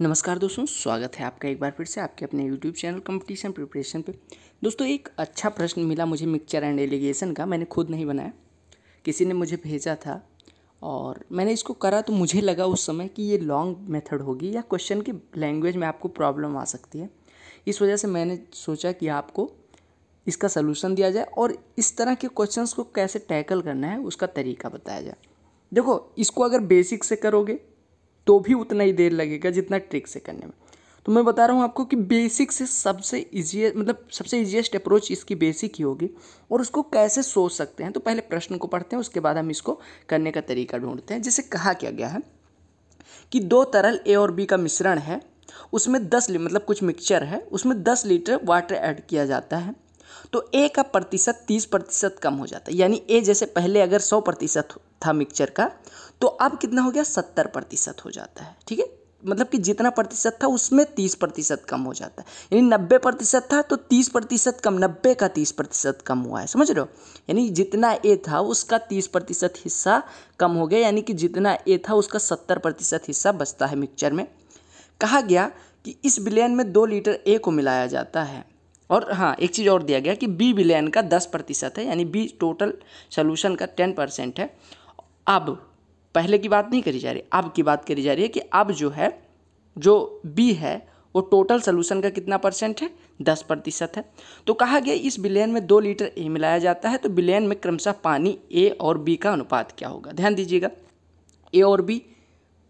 नमस्कार दोस्तों स्वागत है आपका एक बार फिर से आपके अपने यूट्यूब चैनल कंपटीशन प्रिपरेशन पे दोस्तों एक अच्छा प्रश्न मिला मुझे मिक्सचर एंड एलिगेशन का मैंने खुद नहीं बनाया किसी ने मुझे भेजा था और मैंने इसको करा तो मुझे लगा उस समय कि ये लॉन्ग मेथड होगी या क्वेश्चन की लैंग्वेज में आपको प्रॉब्लम आ सकती है इस वजह से मैंने सोचा कि आपको इसका सलूशन दिया जाए और इस तरह के क्वेश्चंस को कैसे टैकल करना है उसका तरीका बताया जाए देखो इसको अगर बेसिक से करोगे तो भी उतना ही देर लगेगा जितना ट्रिक से करने में तो मैं बता रहा हूँ आपको कि बेसिक से सबसे ईजी मतलब सबसे ईजिएस्ट अप्रोच इसकी बेसिक ही होगी और उसको कैसे सोच सकते हैं तो पहले प्रश्न को पढ़ते हैं उसके बाद हम इसको करने का तरीका ढूंढते हैं जिसे कहा क्या गया है कि दो तरल ए और बी का मिश्रण है उसमें दस मतलब कुछ मिक्सचर है उसमें दस लीटर वाटर ऐड किया जाता है तो ए का प्रतिशत तीस प्रतिशत कम हो जाता है यानी ए जैसे पहले अगर सौ प्रतिशत था मिक्सचर का तो अब कितना हो गया सत्तर प्रतिशत हो जाता है ठीक है मतलब कि जितना प्रतिशत था उसमें तीस प्रतिशत कम हो जाता है यानी नब्बे प्रतिशत था तो तीस प्रतिशत कम नब्बे का तीस प्रतिशत कम हुआ है समझ रहे हो यानी जितना ए था उसका तीस प्रतिशत हिस्सा कम हो गया यानी कि जितना ए था उसका सत्तर प्रतिशत हिस्सा बचता है मिक्सचर में कहा गया कि इस बिलियन में दो लीटर ए को मिलाया जाता है और हाँ एक चीज़ और दिया गया कि बी बिलियन का दस प्रतिशत है यानी बी टोटल सोल्यूशन का टेन परसेंट है अब पहले की बात नहीं करी जा रही अब की बात करी जा रही है कि अब जो है जो बी है वो टोटल सोल्यूशन का कितना परसेंट है दस प्रतिशत है तो कहा गया इस बिलियन में दो लीटर ए मिलाया जाता है तो बिलियन में क्रमशः पानी ए और बी का अनुपात क्या होगा ध्यान दीजिएगा ए और बी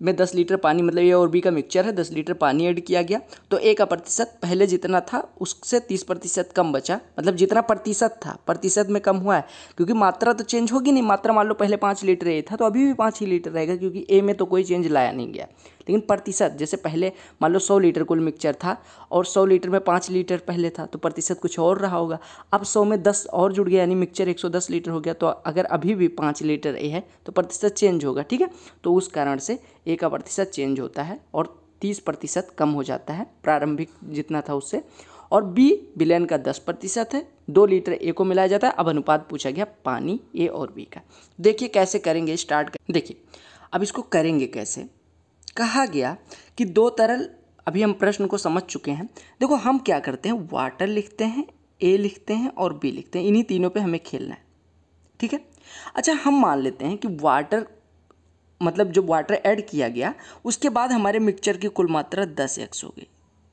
में दस लीटर पानी मतलब ये और बी का मिक्सचर है दस लीटर पानी ऐड किया गया तो ए का प्रतिशत पहले जितना था उससे तीस प्रतिशत कम बचा मतलब जितना प्रतिशत था प्रतिशत में कम हुआ है क्योंकि मात्रा तो चेंज होगी नहीं मात्रा मान लो पहले पाँच लीटर ए था तो अभी भी पाँच ही लीटर रहेगा क्योंकि ए में तो कोई चेंज लाया नहीं गया लेकिन प्रतिशत जैसे पहले मान लो सौ लीटर कुल मिक्सचर था और सौ लीटर में पाँच लीटर पहले था तो प्रतिशत कुछ और रहा होगा अब सौ में दस और जुड़ गया यानी मिक्सचर एक सौ दस लीटर हो गया तो अगर अभी भी पाँच लीटर ए है तो प्रतिशत चेंज होगा ठीक है तो उस कारण से ए का प्रतिशत चेंज होता है और तीस प्रतिशत कम हो जाता है प्रारंभिक जितना था उससे और बी विलयन का दस प्रतिशत है दो लीटर ए को मिलाया जाता है अब अनुपात पूछा गया पानी ए और बी का देखिए कैसे करेंगे स्टार्ट कर देखिए अब इसको करेंगे कैसे कहा गया कि दो तरल अभी हम प्रश्न को समझ चुके हैं देखो हम क्या करते हैं वाटर लिखते हैं ए लिखते हैं और बी लिखते हैं इन्हीं तीनों पे हमें खेलना है ठीक है अच्छा हम मान लेते हैं कि वाटर मतलब जो वाटर ऐड किया गया उसके बाद हमारे मिक्सचर की कुल मात्रा दस एक्स हो गई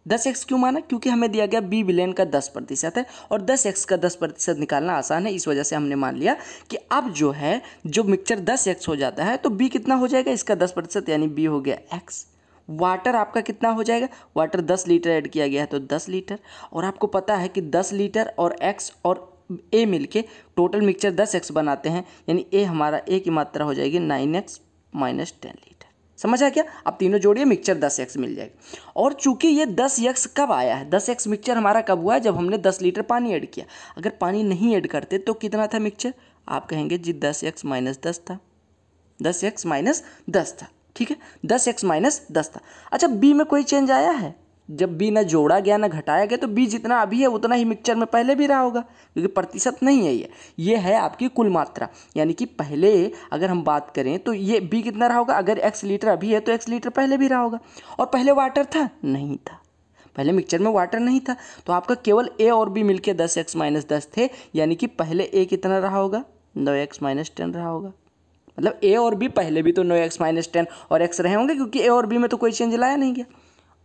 दस एक्स क्यों माना क्योंकि हमें दिया गया बी विलेन का दस प्रतिशत है और दस एक्स का दस प्रतिशत निकालना आसान है इस वजह से हमने मान लिया कि अब जो है जो मिक्सचर दस एक्स हो जाता है तो बी कितना हो जाएगा इसका दस प्रतिशत यानी बी हो गया एक्स वाटर आपका कितना हो जाएगा वाटर दस लीटर ऐड किया गया है तो दस लीटर और आपको पता है कि दस लीटर और एक्स और ए मिलके टोटल मिक्सचर दस एक्स बनाते हैं यानी ए हमारा ए की मात्रा हो जाएगी nine x minus ten litre समझ आया क्या आप तीनों जोड़िए मिक्सचर दस एक्स मिल जाएगा और चूंकि ये दस एक्स कब आया है दस एक्स मिक्सचर हमारा कब हुआ है जब हमने दस लीटर पानी ऐड किया अगर पानी नहीं ऐड करते तो कितना था मिक्सचर आप कहेंगे जी दस एक्स माइनस दस था दस एक्स माइनस दस था ठीक है दस एक्स माइनस दस था अच्छा बी में कोई चेंज आया है जब बी ना जोड़ा गया ना घटाया गया तो बी जितना अभी है उतना ही मिक्सचर में पहले भी रहा होगा क्योंकि प्रतिशत नहीं है ये ये है आपकी कुल मात्रा यानी कि पहले अगर हम बात करें तो ये बी कितना रहा होगा अगर एक्स लीटर अभी है तो एक्स लीटर पहले भी रहा होगा और पहले वाटर था नहीं था पहले मिक्सचर में वाटर नहीं था तो आपका केवल ए और बी के दस एक्स माइनस दस थे यानी कि पहले ए कितना रहा होगा नौ एक्स माइनस टेन रहा होगा मतलब ए और बी पहले भी तो नौ एक्स माइनस टेन और एक्स रहे होंगे क्योंकि ए और बी में तो कोई चेंज लाया नहीं गया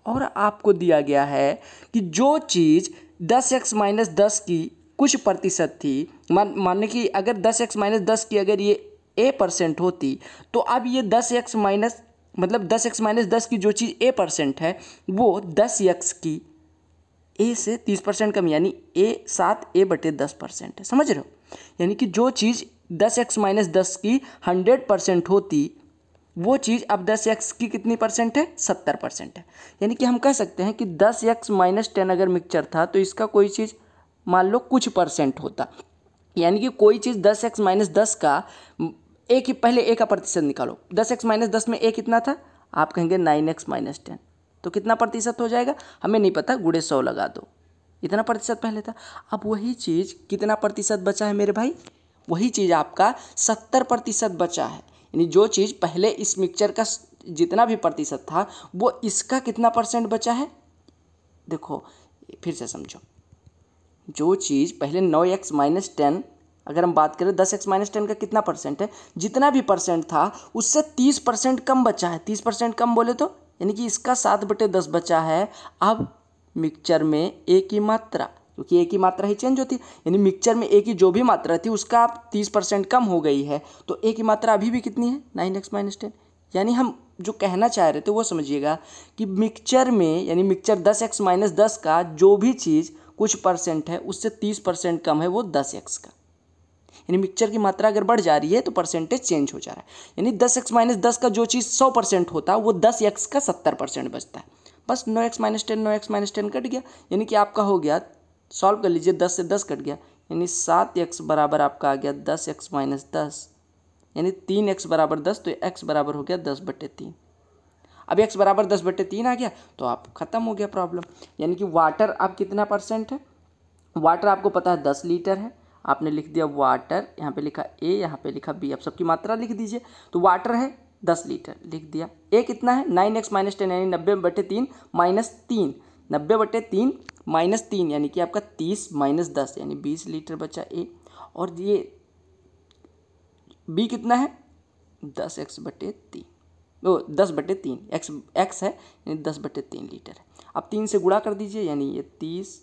और आपको दिया गया है कि जो चीज़ दस एक्स माइनस दस की कुछ प्रतिशत थी मान मान की अगर दस एक्स माइनस दस की अगर ये ए परसेंट होती तो अब ये दस एक्स माइनस मतलब दस एक्स माइनस दस की जो चीज़ ए परसेंट है वो दस एक्स की ए से तीस परसेंट कम यानी ए सात ए बटे दस परसेंट है समझ रहे हो यानी कि जो चीज़ दस एक्स माइनस दस की हंड्रेड परसेंट होती वो चीज़ अब दस एक्स की कितनी परसेंट है सत्तर परसेंट है यानी कि हम कह सकते हैं कि दस एक्स माइनस टेन अगर मिक्सचर था तो इसका कोई चीज़ मान लो कुछ परसेंट होता यानी कि कोई चीज़ दस एक्स माइनस दस का एक ही पहले एक का प्रतिशत निकालो दस एक्स माइनस दस में एक कितना था आप कहेंगे नाइन एक्स माइनस टेन तो कितना प्रतिशत हो जाएगा हमें नहीं पता गुड़े सौ लगा दो इतना प्रतिशत पहले था अब वही चीज़ कितना प्रतिशत बचा है मेरे भाई वही चीज़ आपका सत्तर प्रतिशत बचा है यानी जो चीज़ पहले इस मिक्सचर का जितना भी प्रतिशत था वो इसका कितना परसेंट बचा है देखो फिर से समझो जो चीज़ पहले नौ एक्स माइनस टेन अगर हम बात करें दस एक्स माइनस टेन का कितना परसेंट है जितना भी परसेंट था उससे तीस परसेंट कम बचा है तीस परसेंट कम बोले तो यानी कि इसका सात बटे दस बचा है अब मिक्सचर में एक ही मात्रा क्योंकि एक ही मात्रा ही चेंज होती यानी मिक्सचर में एक ही जो भी मात्रा थी उसका आप तीस परसेंट कम हो गई है तो एक ही मात्रा अभी भी कितनी है नाइन एक्स माइनस टेन यानी हम जो कहना चाह रहे थे वो समझिएगा कि मिक्सचर में यानी मिक्सचर दस एक्स माइनस दस का जो भी चीज़ कुछ परसेंट है उससे तीस परसेंट कम है वो दस एक्स का यानी मिक्सचर की मात्रा अगर बढ़ जा रही है तो परसेंटेज चेंज हो जा रहा है यानी दस एक्स माइनस दस का जो चीज़ सौ परसेंट होता है वो दस एक्स का सत्तर परसेंट बचता है बस नो एक्स माइनस टेन नो एक्स माइनस टेन कट गया यानी कि आपका हो गया सॉल्व कर लीजिए दस से दस कट गया यानी सात एक्स बराबर आपका आ गया दस एक्स माइनस दस यानी तीन एक्स बराबर दस तो एक्स बराबर हो गया दस बटे तीन अब एक्स बराबर दस बटे तीन आ गया तो आप ख़त्म हो गया प्रॉब्लम यानी कि वाटर आप कितना परसेंट है वाटर आपको पता है दस लीटर है आपने लिख दिया वाटर यहाँ पे लिखा ए यहाँ पे लिखा बी आप सबकी मात्रा लिख दीजिए तो वाटर है दस लीटर लिख दिया ए कितना है नाइन एक्स माइनस टेन यानी नब्बे बटे तीन माइनस तीन नब्बे बटे तीन माइनस तीन यानी कि आपका तीस माइनस दस यानी बीस लीटर बचा ए और ये बी कितना है दस एक्स बटे तीन ओ दस बटे तीन एक्स एक्स है यानी दस बटे तीन लीटर है आप तीन से गुणा कर दीजिए यानी ये तीस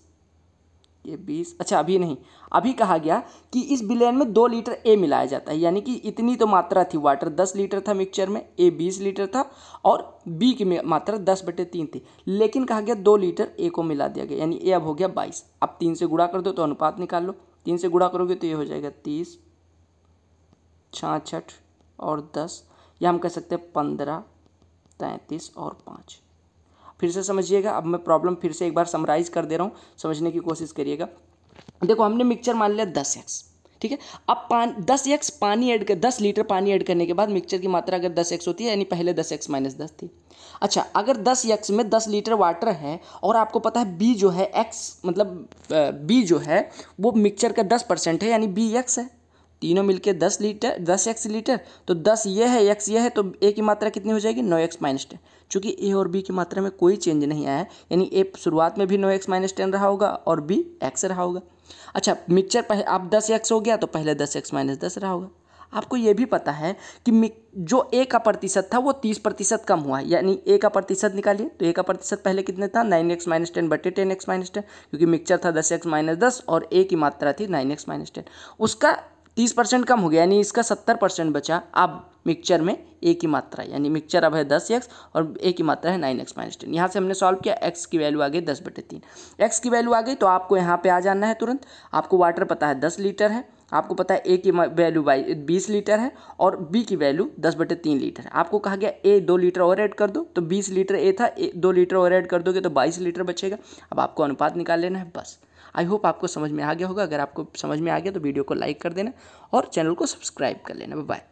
ये बीस अच्छा अभी नहीं अभी कहा गया कि इस बिलियन में दो लीटर ए मिलाया जाता है यानी कि इतनी तो मात्रा थी वाटर दस लीटर था मिक्सचर में ए बीस लीटर था और बी की मात्रा दस बटे तीन थी लेकिन कहा गया दो लीटर ए को मिला दिया गया यानी ए अब हो गया बाईस अब तीन से गुड़ा कर दो तो अनुपात निकाल लो तीन से गुड़ा करोगे तो ये हो जाएगा तीस छाछठ और दस या हम कह सकते हैं पंद्रह तैंतीस और पाँच फिर से समझिएगा अब मैं प्रॉब्लम फिर से एक बार समराइज कर दे रहा हूँ समझने की कोशिश करिएगा देखो हमने मिक्सचर मान लिया दस एक्स ठीक है अब पान दस एक्स पानी ऐड कर दस लीटर पानी ऐड करने के बाद मिक्सचर की मात्रा अगर दस एक्स होती है यानी पहले दस एक्स माइनस दस थी अच्छा अगर दस एक्स में दस लीटर वाटर है और आपको पता है बी जो है एक्स मतलब बी जो है वो मिक्सचर का दस परसेंट है यानी बी एक्स है तीनों मिलके दस लीटर दस एक्स लीटर तो दस ये है एक्स ये है तो ए की मात्रा कितनी हो जाएगी नौ एक्स माइनस टेन चूँकि ए और बी की मात्रा में कोई चेंज नहीं आया है यानी ए शुरुआत में भी नौ एक्स माइनस टेन रहा होगा और बी एक्स रहा होगा अच्छा मिक्सचर पहले आप दस एक्स हो गया तो पहले दस एक्स माइनस दस रहा होगा आपको ये भी पता है कि जो ए का प्रतिशत था वो तीस प्रतिशत कम हुआ है यानी ए का प्रतिशत निकालिए तो ए का प्रतिशत पहले कितने था नाइन एक्स माइनस टेन बटे टेन एक्स माइनस टेन क्योंकि मिक्सचर था दस एक्स माइनस दस और ए की मात्रा थी नाइन एक्स माइनस टेन उसका तीस परसेंट कम हो गया यानी इसका सत्तर परसेंट बचा अब मिक्सचर में ए की मात्रा यानी मिक्सचर अब है दस एक्स और ए की मात्रा है नाइन एक्स माइनस टेन यहाँ से हमने सॉल्व किया एक्स की वैल्यू आ गई दस बटे तीन एक्स की वैल्यू आ गई तो आपको यहाँ पे आ जाना है तुरंत आपको वाटर पता है दस लीटर है आपको पता है ए की वैल्यू बाई बीस लीटर है और बी की वैल्यू दस बटे तीन लीटर है आपको कहा गया ए दो लीटर और ऐड कर दो तो बीस लीटर ए था ए दो लीटर और ऐड कर दोगे तो बाईस लीटर बचेगा अब आपको अनुपात निकाल लेना है बस आई होप आपको समझ में आ गया होगा अगर आपको समझ में आ गया तो वीडियो को लाइक कर देना और चैनल को सब्सक्राइब कर लेना बाय